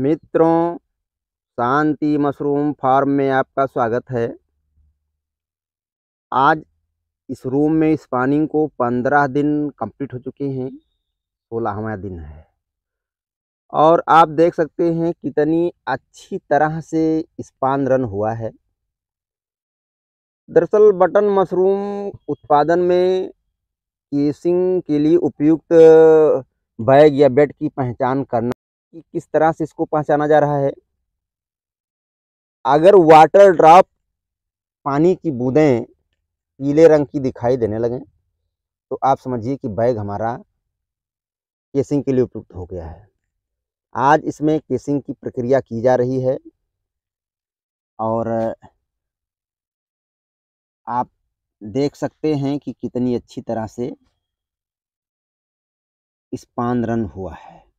मित्रों शांति mushroom farm में आपका स्वागत है आज इस रूम में स्पानिंग को पंद्रह दिन कंप्लीट हो चुके हैं सोलहवा दिन है और आप देख सकते हैं कितनी अच्छी तरह से स्पान रन हुआ है दरअसल बटन मशरूम उत्पादन में केसिंग के लिए उपयुक्त बैग या बेड की पहचान करना कि किस तरह से इसको पहचाना जा रहा है अगर वाटर ड्रॉप पानी की बूंदें पीले रंग की दिखाई देने लगें तो आप समझिए कि बैग हमारा केसिंग के लिए उपयुक्त हो गया है आज इसमें केसिंग की प्रक्रिया की जा रही है और आप देख सकते हैं कि कितनी अच्छी तरह से इस पान रन हुआ है